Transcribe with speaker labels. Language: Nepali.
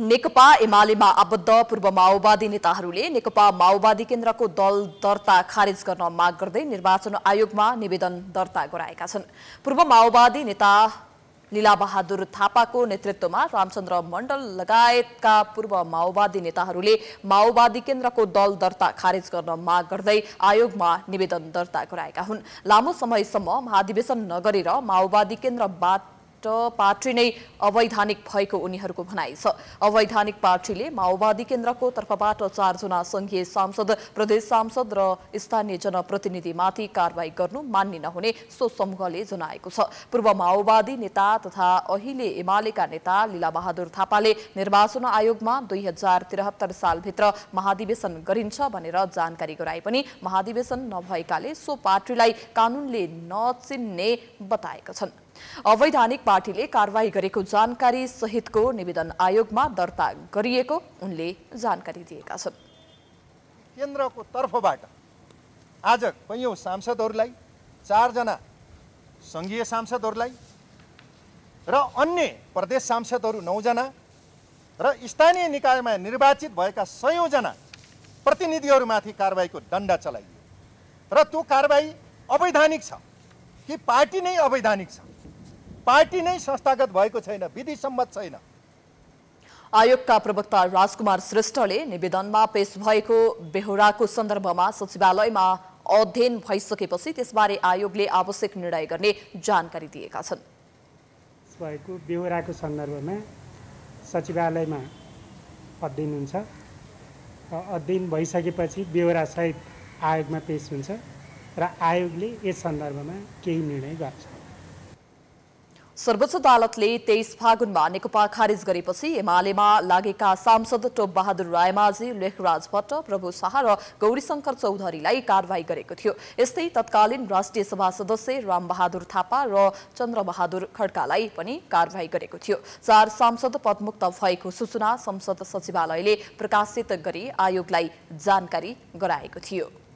Speaker 1: नेकपा एमालेमा आबद्ध पूर्व माओवादी नेताहरूले नेकपा माओवादी केन्द्रको दल दर्ता खारेज गर्न माग गर्दै निर्वाचन आयोगमा निवेदन दर्ता गराएका छन् पूर्व माओवादी नेता लीलाबहादुर थापाको नेतृत्वमा रामचन्द्र मण्डल लगायतका पूर्व माओवादी नेताहरूले माओवादी केन्द्रको दल दर्ता खारेज गर्न माग गर्दै आयोगमा निवेदन दर्ता गराएका हुन् लामो समयसम्म महाधिवेशन नगरेर माओवादी केन्द्रबाट पार्टी नै अवैधानिक भएको उनीहरूको भनाइ छ अवैधानिक पार्टीले माओवादी केन्द्रको तर्फबाट चारजना संघीय सांसद प्रदेश सांसद र स्थानीय जनप्रतिनिधिमाथि कारवाही गर्नु मान्य नहुने सो समूहले जनाएको छ पूर्व माओवादी नेता तथा अहिले एमालेका नेता लीलाबहादुर थापाले निर्वाचन आयोगमा दुई हजार त्रिहत्तर सालभित्र महाधिवेशन गरिन्छ भनेर जानकारी गराए पनि महाधिवेशन नभएकाले सो पार्टीलाई कानूनले नचिन्ने बताएका छन् अवैधानिक पार्टीले कारवाही गरेको जानकारी सहितको निवेदन आयोगमा दर्ता गरिएको उनले जानकारी दिएका छन्
Speaker 2: केन्द्रको तर्फबाट आज कैयौँ सांसदहरूलाई चारजना सङ्घीय सांसदहरूलाई र अन्य प्रदेश सांसदहरू नौजना र स्थानीय निकायमा निर्वाचित भएका सयौँजना प्रतिनिधिहरूमाथि कारवाहीको दण्ड चलाइयो र त्यो कारवाही अवैधानिक छ कि
Speaker 1: पार्टी नै अवैधानिक छ पार्टी नै संस्थागत भएको छैन विधि सम्मत छैन आयोगका प्रवक्ता राजकुमार श्रेष्ठले निवेदनमा पेश भएको बेहोराको सन्दर्भमा सचिवालयमा अध्ययन भइसकेपछि त्यसबारे आयोगले आवश्यक निर्णय गर्ने जानकारी दिएका छन्
Speaker 3: भएको बेहोराको सन्दर्भमा सचिवालयमा अध्ययन हुन्छ र अध्ययन भइसकेपछि बेहोरासहित आयोगमा पेश हुन्छ र आयोगले यस सन्दर्भमा केही निर्णय गर्छ
Speaker 1: सर्वोच्च अदालतले तेइस फागुनमा नेकपा खारिज गरेपछि एमालेमा लागेका सांसद बहादुर रायमाझी लेखराज भट्ट प्रभु शाह र गौरीशङ्कर चौधरीलाई कारवाही गरेको थियो यस्तै तत्कालीन राष्ट्रिय सभा सदस्य रामबहादुर थापा र चन्द्रबहादुर खड्कालाई पनि कारवाही गरेको थियो चार सांसद पदमुक्त भएको सूचना संसद सचिवालयले प्रकाशित गरी आयोगलाई जानकारी गराएको थियो